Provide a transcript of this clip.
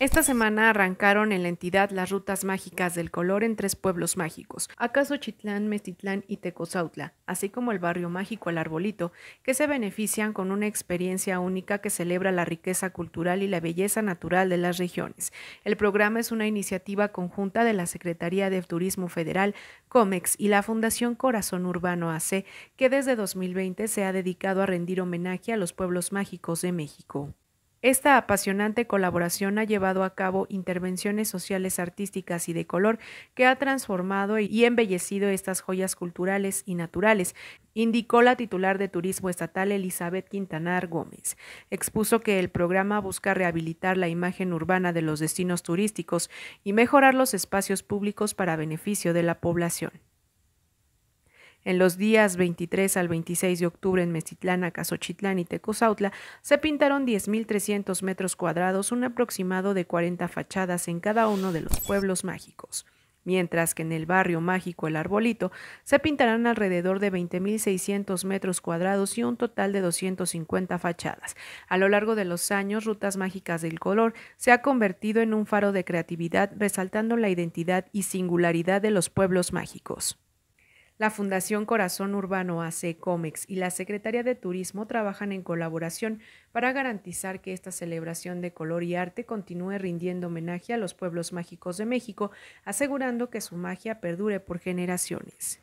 Esta semana arrancaron en la entidad las rutas mágicas del color en tres pueblos mágicos, Acaso Chitlán, Mestitlán y Tecozautla, así como el barrio mágico El Arbolito, que se benefician con una experiencia única que celebra la riqueza cultural y la belleza natural de las regiones. El programa es una iniciativa conjunta de la Secretaría de Turismo Federal, COMEX y la Fundación Corazón Urbano AC, que desde 2020 se ha dedicado a rendir homenaje a los pueblos mágicos de México. Esta apasionante colaboración ha llevado a cabo intervenciones sociales, artísticas y de color que ha transformado y embellecido estas joyas culturales y naturales, indicó la titular de Turismo Estatal Elizabeth Quintanar Gómez. Expuso que el programa busca rehabilitar la imagen urbana de los destinos turísticos y mejorar los espacios públicos para beneficio de la población. En los días 23 al 26 de octubre en Mestitlán, Acasochitlán y Tecozautla se pintaron 10.300 metros cuadrados, un aproximado de 40 fachadas en cada uno de los pueblos mágicos. Mientras que en el barrio mágico El Arbolito se pintarán alrededor de 20.600 metros cuadrados y un total de 250 fachadas. A lo largo de los años, Rutas Mágicas del Color se ha convertido en un faro de creatividad, resaltando la identidad y singularidad de los pueblos mágicos. La Fundación Corazón Urbano AC COMEX y la Secretaría de Turismo trabajan en colaboración para garantizar que esta celebración de color y arte continúe rindiendo homenaje a los pueblos mágicos de México, asegurando que su magia perdure por generaciones.